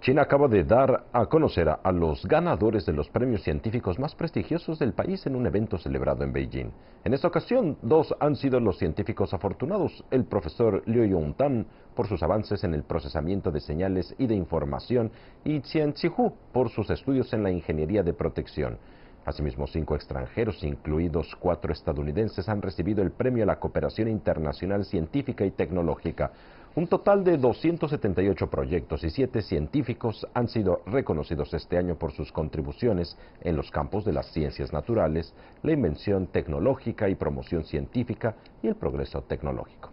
China acaba de dar a conocer a los ganadores de los premios científicos más prestigiosos del país en un evento celebrado en Beijing. En esta ocasión, dos han sido los científicos afortunados, el profesor Liu Yongtan por sus avances en el procesamiento de señales y de información y Qian Hu por sus estudios en la ingeniería de protección. Asimismo, cinco extranjeros, incluidos cuatro estadounidenses, han recibido el premio a la cooperación internacional científica y tecnológica. Un total de 278 proyectos y 7 científicos han sido reconocidos este año por sus contribuciones en los campos de las ciencias naturales, la invención tecnológica y promoción científica y el progreso tecnológico.